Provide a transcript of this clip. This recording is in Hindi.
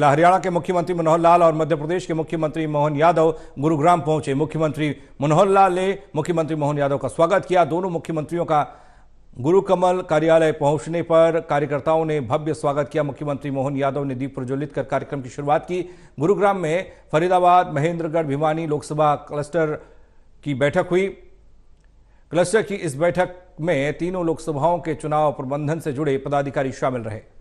फिलहाल हरियाणा के मुख्यमंत्री मनोहर लाल और मध्य प्रदेश के मुख्यमंत्री मोहन यादव गुरुग्राम पहुंचे मुख्यमंत्री मनोहर लाल ने मुख्यमंत्री मोहन यादव का स्वागत किया दोनों मुख्यमंत्रियों का गुरुकमल कार्यालय पहुंचने पर कार्यकर्ताओं ने भव्य स्वागत किया मुख्यमंत्री मोहन यादव ने दीप प्रज्वलित कर कार्यक्रम की शुरुआत की गुरुग्राम में फरीदाबाद महेंद्रगढ़ भिवानी लोकसभा क्लस्टर की बैठक हुई क्लस्टर की इस बैठक में तीनों लोकसभाओं के चुनाव प्रबंधन से जुड़े पदाधिकारी शामिल रहे